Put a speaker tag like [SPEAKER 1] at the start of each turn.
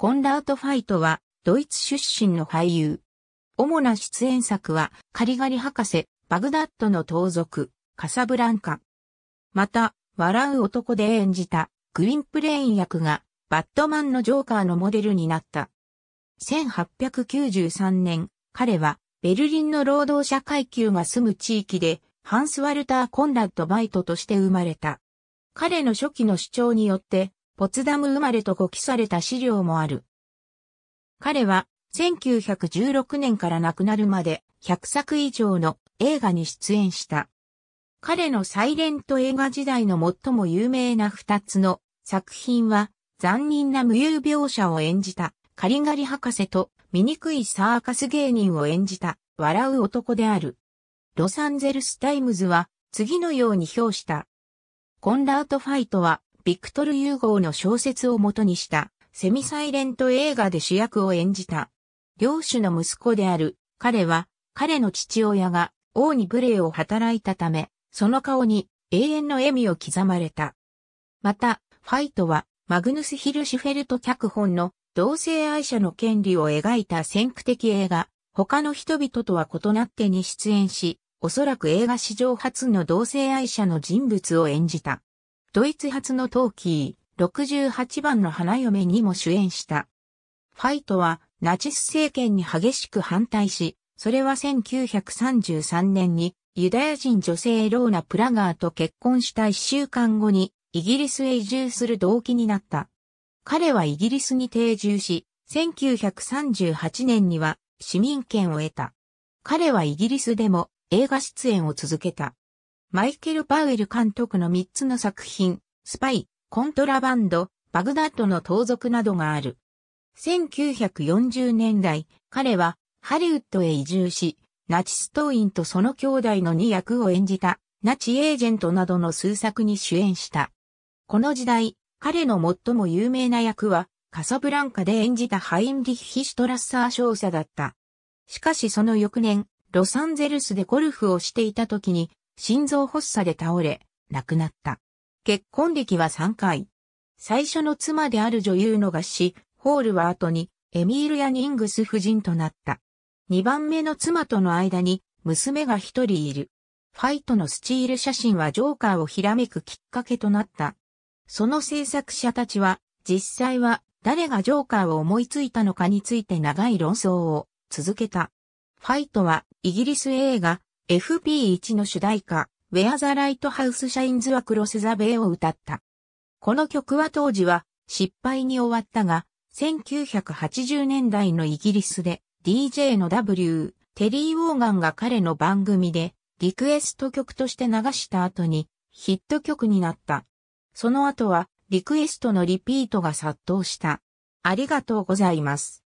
[SPEAKER 1] コンラート・ファイトは、ドイツ出身の俳優。主な出演作は、カリガリ博士、バグダッドの盗賊、カサブランカ。また、笑う男で演じた、グウィンプレイン役が、バットマンのジョーカーのモデルになった。1893年、彼は、ベルリンの労働者階級が住む地域で、ハンス・ワルター・コンラッド・バイトとして生まれた。彼の初期の主張によって、ポツダム生まれと語記された資料もある。彼は、1916年から亡くなるまで100作以上の映画に出演した。彼のサイレント映画時代の最も有名な二つの作品は、残忍な無遊描写を演じた、カリガリ博士と、醜いサーカス芸人を演じた、笑う男である。ロサンゼルスタイムズは、次のように評した。コンラート・ファイトは、ビクトル・ユーゴーの小説をもとにしたセミサイレント映画で主役を演じた。領主の息子である彼は彼の父親が王に無礼を働いたため、その顔に永遠の笑みを刻まれた。また、ファイトはマグヌス・ヒルシュフェルト脚本の同性愛者の権利を描いた先駆的映画、他の人々とは異なってに出演し、おそらく映画史上初の同性愛者の人物を演じた。ドイツ発のトーキー、68番の花嫁にも主演した。ファイトは、ナチス政権に激しく反対し、それは1933年にユダヤ人女性ローナ・プラガーと結婚した1週間後にイギリスへ移住する動機になった。彼はイギリスに定住し、1938年には市民権を得た。彼はイギリスでも映画出演を続けた。マイケル・パウエル監督の3つの作品、スパイ、コントラバンド、バグダッドの盗賊などがある。1940年代、彼はハリウッドへ移住し、ナチス党員とその兄弟の2役を演じた、ナチエージェントなどの数作に主演した。この時代、彼の最も有名な役は、カサブランカで演じたハインリッヒ・シュトラッサー少佐だった。しかしその翌年、ロサンゼルスでゴルフをしていた時に、心臓発作で倒れ、亡くなった。結婚歴は3回。最初の妻である女優の合詞、ホールは後に、エミール・ヤ・ニングス夫人となった。2番目の妻との間に、娘が一人いる。ファイトのスチール写真はジョーカーをひらめくきっかけとなった。その制作者たちは、実際は誰がジョーカーを思いついたのかについて長い論争を続けた。ファイトはイギリス映画 FP1 の主題歌、Where the Lighthouse Shines Across the Bay を歌った。この曲は当時は失敗に終わったが、1980年代のイギリスで DJ の W、テリー・ウォーガンが彼の番組でリクエスト曲として流した後にヒット曲になった。その後はリクエストのリピートが殺到した。ありがとうございます。